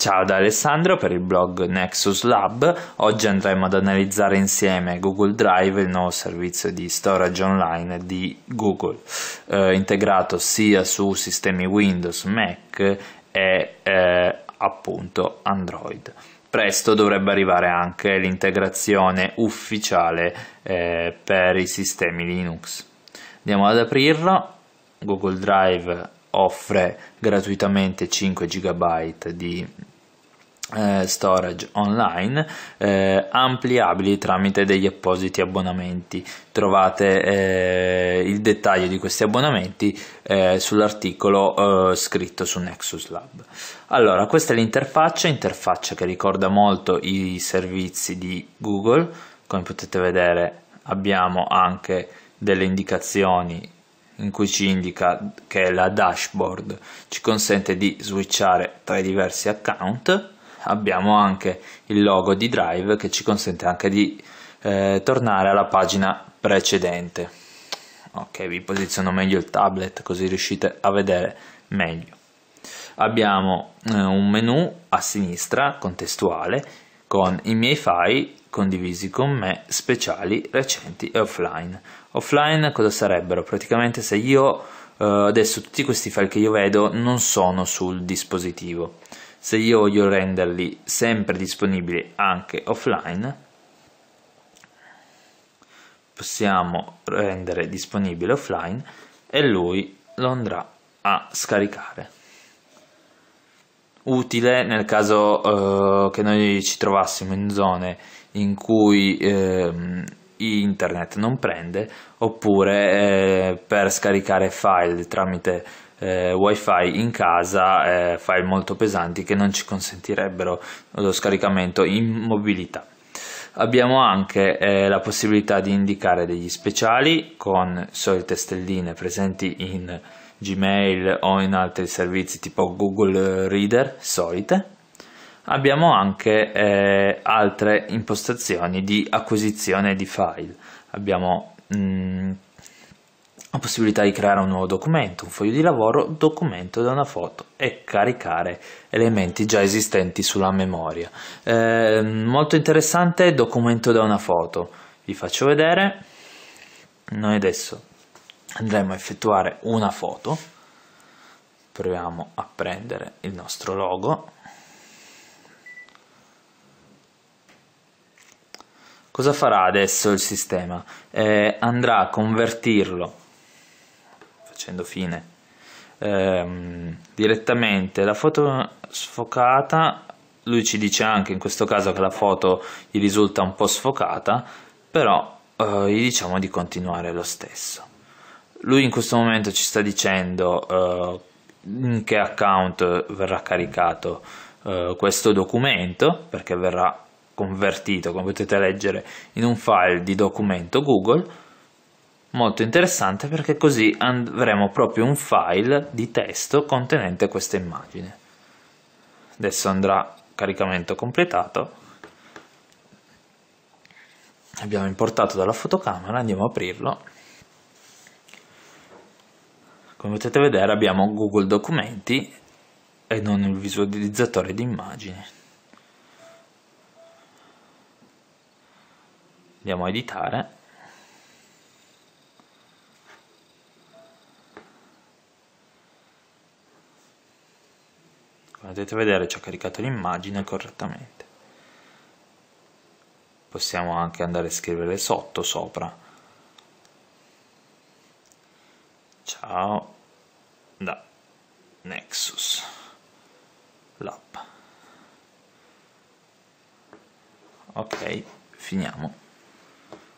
Ciao da Alessandro per il blog Nexus Lab. Oggi andremo ad analizzare insieme Google Drive, il nuovo servizio di storage online di Google, eh, integrato sia su sistemi Windows, Mac e eh, appunto Android. Presto dovrebbe arrivare anche l'integrazione ufficiale eh, per i sistemi Linux. Andiamo ad aprirlo. Google Drive offre gratuitamente 5 GB di eh, storage online eh, ampliabili tramite degli appositi abbonamenti trovate eh, il dettaglio di questi abbonamenti eh, sull'articolo eh, scritto su Nexus Lab allora questa è l'interfaccia interfaccia che ricorda molto i servizi di Google come potete vedere abbiamo anche delle indicazioni in cui ci indica che la dashboard ci consente di switchare tra i diversi account abbiamo anche il logo di Drive che ci consente anche di eh, tornare alla pagina precedente. Ok, vi posiziono meglio il tablet così riuscite a vedere meglio. Abbiamo eh, un menu a sinistra contestuale con i miei file condivisi con me, speciali, recenti e offline. Offline cosa sarebbero? Praticamente se io eh, adesso tutti questi file che io vedo non sono sul dispositivo se io voglio renderli sempre disponibili anche offline possiamo rendere disponibile offline e lui lo andrà a scaricare utile nel caso eh, che noi ci trovassimo in zone in cui eh, internet non prende oppure eh, per scaricare file tramite eh, wifi in casa, eh, file molto pesanti che non ci consentirebbero lo scaricamento in mobilità. Abbiamo anche eh, la possibilità di indicare degli speciali con solite stelline presenti in Gmail o in altri servizi tipo Google Reader, solite. Abbiamo anche eh, altre impostazioni di acquisizione di file. Abbiamo mh, mm, possibilità di creare un nuovo documento, un foglio di lavoro, documento da una foto e caricare elementi già esistenti sulla memoria. Eh, molto interessante documento da una foto. Vi faccio vedere. Noi adesso andremo a effettuare una foto. Proviamo a prendere il nostro logo. Cosa farà adesso il sistema? Eh, andrà a convertirlo facendo fine ehm, direttamente la foto sfocata lui ci dice anche in questo caso che la foto gli risulta un po' sfocata però eh, gli diciamo di continuare lo stesso lui in questo momento ci sta dicendo eh, in che account verrà caricato eh, questo documento perché verrà convertito come potete leggere in un file di documento Google Molto interessante perché così avremo proprio un file di testo contenente questa immagine. Adesso andrà caricamento completato. Abbiamo importato dalla fotocamera, andiamo a aprirlo. Come potete vedere abbiamo Google Documenti e non il visualizzatore di immagini. Andiamo a editare. Come potete vedere ci ha caricato l'immagine correttamente. Possiamo anche andare a scrivere sotto, sopra. Ciao da Nexus l'app. Ok, finiamo.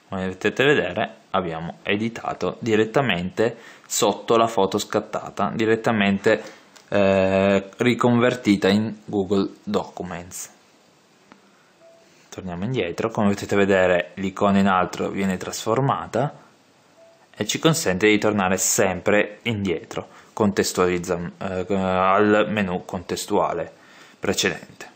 Come potete vedere abbiamo editato direttamente sotto la foto scattata, direttamente eh, riconvertita in Google Documents. Torniamo indietro, come potete vedere l'icona in altro viene trasformata e ci consente di tornare sempre indietro eh, al menu contestuale precedente.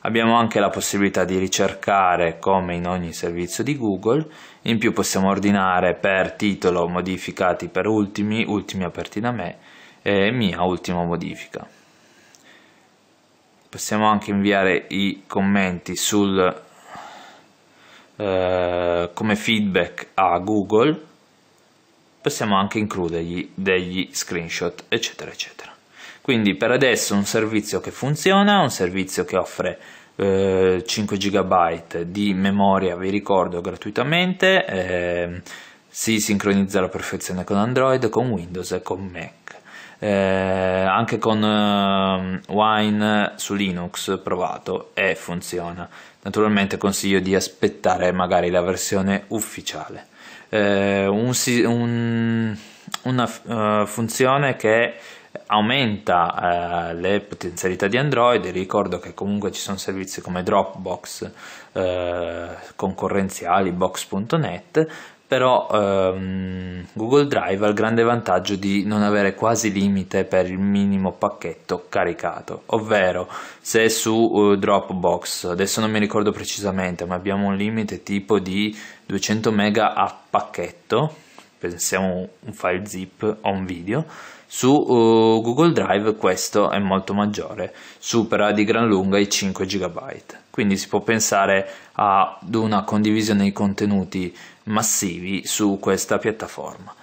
Abbiamo anche la possibilità di ricercare come in ogni servizio di Google, in più possiamo ordinare per titolo modificati per ultimi, ultimi aperti da me e mia ultima modifica possiamo anche inviare i commenti sul eh, come feedback a google possiamo anche includergli degli screenshot eccetera eccetera quindi per adesso un servizio che funziona un servizio che offre 5 eh, GB di memoria, vi ricordo, gratuitamente. Eh, si sincronizza alla perfezione con Android, con Windows e con Mac eh, anche con eh, Wine su Linux provato e funziona. Naturalmente consiglio di aspettare magari la versione ufficiale. Eh, un, un, una uh, funzione che aumenta eh, le potenzialità di Android. Ricordo che comunque ci sono servizi come Dropbox eh, concorrenziali, box.net però ehm, Google Drive ha il grande vantaggio di non avere quasi limite per il minimo pacchetto caricato, ovvero se su uh, Dropbox, adesso non mi ricordo precisamente, ma abbiamo un limite tipo di 200 MB a pacchetto, pensiamo un file zip o un video, su uh, Google Drive questo è molto maggiore, supera di gran lunga i 5 GB. Quindi si può pensare ad una condivisione di contenuti massivi su questa piattaforma.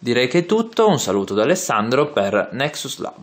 Direi che è tutto, un saluto da Alessandro per Nexus Lab.